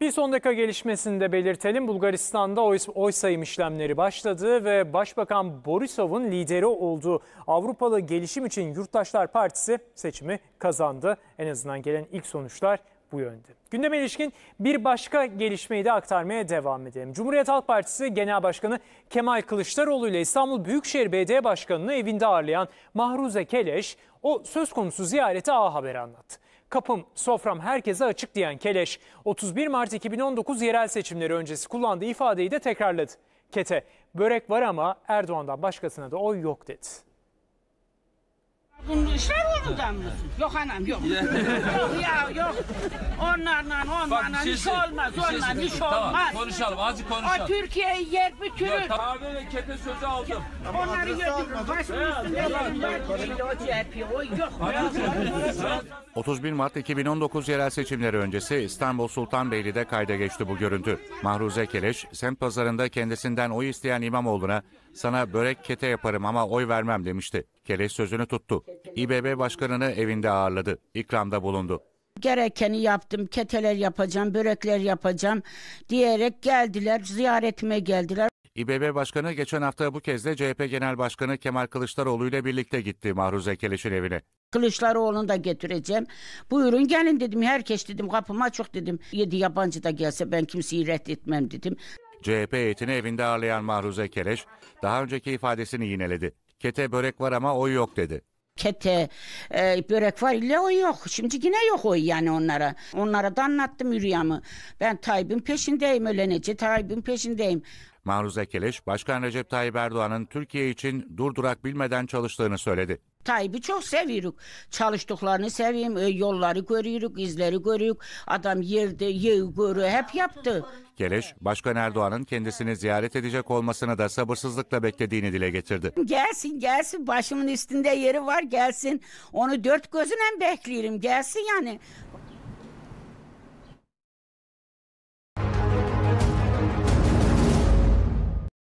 Bir son dakika gelişmesini de belirtelim. Bulgaristan'da oy, oy sayım işlemleri başladı ve Başbakan Borisov'un lideri olduğu Avrupalı Gelişim için Yurttaşlar Partisi seçimi kazandı. En azından gelen ilk sonuçlar bu yönde. Gündeme ilişkin bir başka gelişmeyi de aktarmaya devam edelim. Cumhuriyet Halk Partisi Genel Başkanı Kemal Kılıçdaroğlu ile İstanbul Büyükşehir Belediye Başkanı'nı evinde ağırlayan Mahruze Keleş o söz konusu ziyareti A Haber'e anlattı. Kapım, sofram herkese açık diyen Keleş, 31 Mart 2019 yerel seçimleri öncesi kullandığı ifadeyi de tekrarladı. Kete, börek var ama Erdoğan'dan başkasına da oy yok dedi. Bunun işler yolundan mısın? Yok anam yok. yok ya yok. Onlarla onlarla bir şey olmaz. bir şey Onlarla söyle. iş Tamam, konuşalım, azıcık konuşalım. O Türkiye'yi yer bütürür. Kahve ve kete sözü aldım. Onları götürür. Başımın üstünde yerim var. Şimdi yok. 31 Mart 2019 yerel seçimleri öncesi İstanbul Sultanbeyli'de kayda geçti bu görüntü. Mahruze Keleş, semt pazarında kendisinden oy isteyen İmamoğlu'na sana börek kete yaparım ama oy vermem demişti. Kereş sözünü tuttu. İBB Başkanı'nı evinde ağırladı. ikramda bulundu. Gerekeni yaptım, keteler yapacağım, börekler yapacağım diyerek geldiler, ziyaretime geldiler. İBB Başkanı geçen hafta bu kez de CHP Genel Başkanı Kemal Kılıçdaroğlu ile birlikte gitti Mahruze Keleş'in evine. Kılıçdaroğlu'nu da getireceğim. Buyurun gelin dedim. Herkes dedim kapım açık dedim. Yedi yabancı da gelse ben kimseyi reddetmem dedim. CHP heyetini evinde ağırlayan Mahruze Keleş daha önceki ifadesini yineledi. Kete börek var ama o yok dedi. Kete, e, börek var illa o yok. Şimdi yine yok o yani onlara. Onlara da anlattım Hüryam'ı. Ben Tayyip'in peşindeyim ölenece Tayyip'in peşindeyim. Maruze Keleş, Başkan Recep Tayyip Erdoğan'ın Türkiye için durdurak bilmeden çalıştığını söyledi. Tayyip'i çok seviyoruz. Çalıştıklarını seveyim, e, yolları görüyoruz, izleri görüyoruz. Adam yerde, yeri görüyor, hep yaptı. Keleş, Başkan Erdoğan'ın kendisini ziyaret edecek olmasını da sabırsızlıkla beklediğini dile getirdi. Gelsin gelsin, başımın üstünde yeri var gelsin. Onu dört gözüyle bekliyorum, gelsin yani.